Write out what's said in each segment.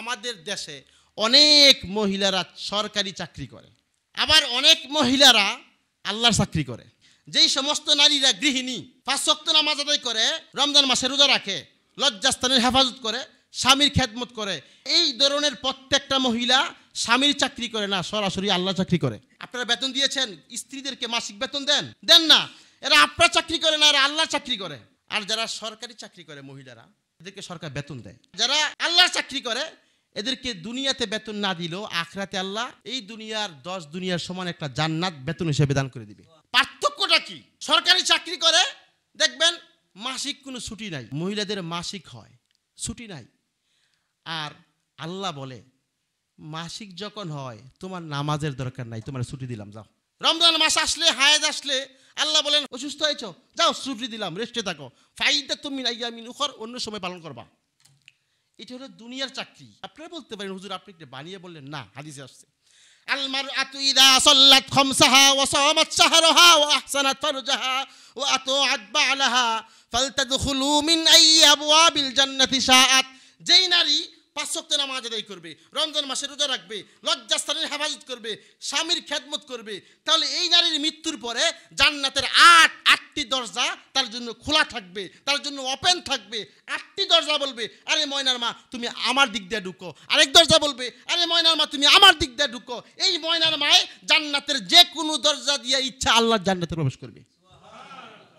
আমাদের দেশে অনেক মহিলারা সরকারি চাকরি করে আবার অনেক মহিলারা আল্লাহর চাকরি করে যেই সমস্ত নারীরা গৃহিণী পাঁচ শক্ত নামাজ আদায় করে রমজান মাসে রোজা রাখে লজ্জাস্থানের হেফাজত করে স্বামীর খেদমত করে এই ধরনের প্রত্যেকটা মহিলা স্বামীর চাকরি করে না সরাসরি আল্লাহ চাকরি করে আপনারা বেতন দিয়েছেন স্ত্রীদেরকে মাসিক বেতন দেন দেন না এরা আপনার চাকরি করে না এরা আল্লাহ চাকরি করে আর যারা সরকারি চাকরি করে মহিলারা এদেরকে সরকার বেতন দেয় যারা আল্লাহ চাকরি করে এদেরকে দুনিয়াতে বেতন না দিলেও আখরাতে আল্লাহ এই দুনিয়ার দশ দুনিয়ার সমান একটা জান্নাত বেতন হিসেবে দান করে দিবে পার্থক্যটা কি সরকারি চাকরি করে দেখবেন মাসিক কোনো ছুটি নাই মহিলাদের মাসিক হয় ছুটি নাই আর আল্লাহ বলে মাসিক যখন হয় তোমার নামাজের দরকার নাই তোমার ছুটি দিলাম যাও রমজান মাস আসলে হায়েদ আসলে আল্লাহ বলেন অসুস্থ হয়েছ যাও ছুটি দিলাম রেস্টে থাকো ফাইদা তুমি আইয়ামিন উখর অন্য সময় পালন করবা এটা হলো দুনিয়ার চাকরি আপনারা বলতে পারেন হুজুর আপনি একটু বানিয়ে বললেন না হাদিসে আসছে আলমার আতু ইদা সল্লাত খমসাহা ও সহমত সাহারহা ও আহসানা ফরজাহা ও আতো আদবা আলাহা ফালতাদখুলু মিন আই আবওয়াবিল জান্নাতি সাআত যেই নারী পাঁচ শক্ত নামাজ আদায় করবে রমজান মাসে রোজা রাখবে লজ্জাস্থানের হেফাজত করবে স্বামীর খেদমত করবে তাহলে এই নারীর মৃত্যুর পরে জান্নাতের আট আটটি দরজা জন্য খোলা থাকবে তার জন্য ওপেন থাকবে আটটি দরজা বলবে আরে ময়নার মা তুমি আমার দিক দিয়ে ঢুকো আরেক দরজা বলবে আরে ময়নার মা তুমি আমার দিক দিয়ে ঢুকো এই ময়নার মায়ে জান্নাতের যে কোনো দরজা দিয়ে ইচ্ছা আল্লাহ জান্নাতে প্রবেশ করবে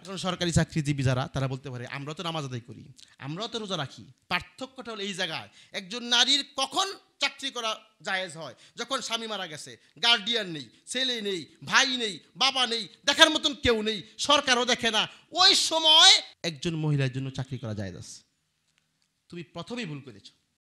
সাধারণ সরকারি চাকরিজীবী যারা তারা বলতে পারে আমরা তো নামাজ আদায় করি আমরাও তো রোজা রাখি পার্থক্যটা হলো এই জায়গায় একজন নারীর কখন চাকরি করা জায়েজ হয় যখন স্বামী মারা গেছে গার্ডিয়ান নেই ছেলে নেই ভাই নেই বাবা নেই দেখার মতন কেউ নেই সরকারও দেখে না ওই সময় একজন মহিলার জন্য চাকরি করা জায়েজ আছে তুমি প্রথমেই ভুল করেছো